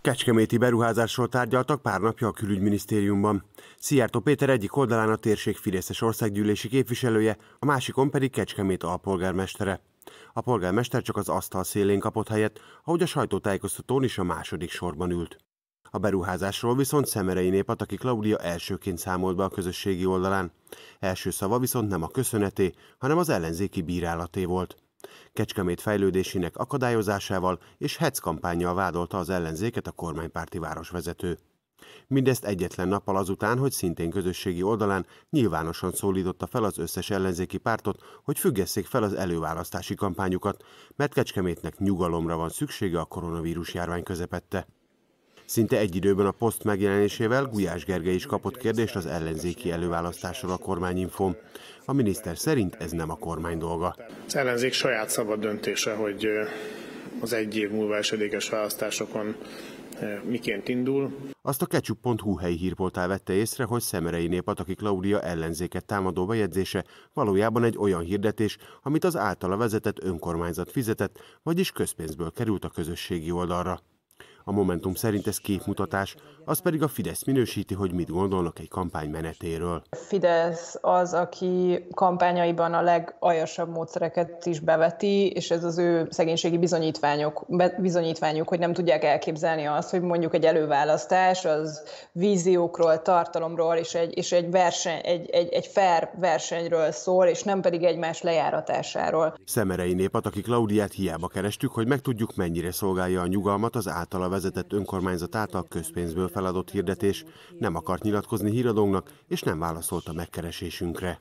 Kecskeméti beruházásról tárgyaltak pár napja a külügyminisztériumban. Szijjártó Péter egyik oldalán a térség Fideszes országgyűlési képviselője, a másikon pedig Kecskemét alpolgármestere. A polgármester csak az asztal szélén kapott helyet, ahogy a sajtótájékoztatón is a második sorban ült. A beruházásról viszont Szemerei aki Klaudia elsőként számolt be a közösségi oldalán. Első szava viszont nem a köszöneté, hanem az ellenzéki bírálaté volt. Kecskemét fejlődésének akadályozásával és hetz kampányjal vádolta az ellenzéket a kormánypárti városvezető. Mindezt egyetlen nappal azután, hogy szintén közösségi oldalán nyilvánosan szólította fel az összes ellenzéki pártot, hogy függesszék fel az előválasztási kampányukat, mert Kecskemétnek nyugalomra van szüksége a koronavírus járvány közepette. Szinte egy időben a poszt megjelenésével Gulyás Gergely is kapott kérdést az ellenzéki előválasztásról a kormányinfon. A miniszter szerint ez nem a kormány dolga. Az ellenzék saját szabad döntése, hogy az egy év múlva esedékes választásokon miként indul. Azt a ketchup.hu helyi hírportál vette észre, hogy Szemerei Népataki Klaudia ellenzéket támadó bejegyzése valójában egy olyan hirdetés, amit az általa vezetett önkormányzat fizetett, vagyis közpénzből került a közösségi oldalra. A Momentum szerint ez képmutatás, az pedig a Fidesz minősíti, hogy mit gondolnak egy kampány menetéről. Fidesz az, aki kampányaiban a legaljasabb módszereket is beveti, és ez az ő szegénységi bizonyítványok, bizonyítványuk, hogy nem tudják elképzelni azt, hogy mondjuk egy előválasztás az víziókról, tartalomról és egy, és egy, verseny, egy, egy, egy fair versenyről szól, és nem pedig egymás lejáratásáról. Szemerei népat, aki Klaudiát hiába kerestük, hogy megtudjuk, mennyire szolgálja a nyugalmat az általa vezetett önkormányzat által közpénzből feladott hirdetés, nem akart nyilatkozni híradónknak, és nem válaszolt a megkeresésünkre.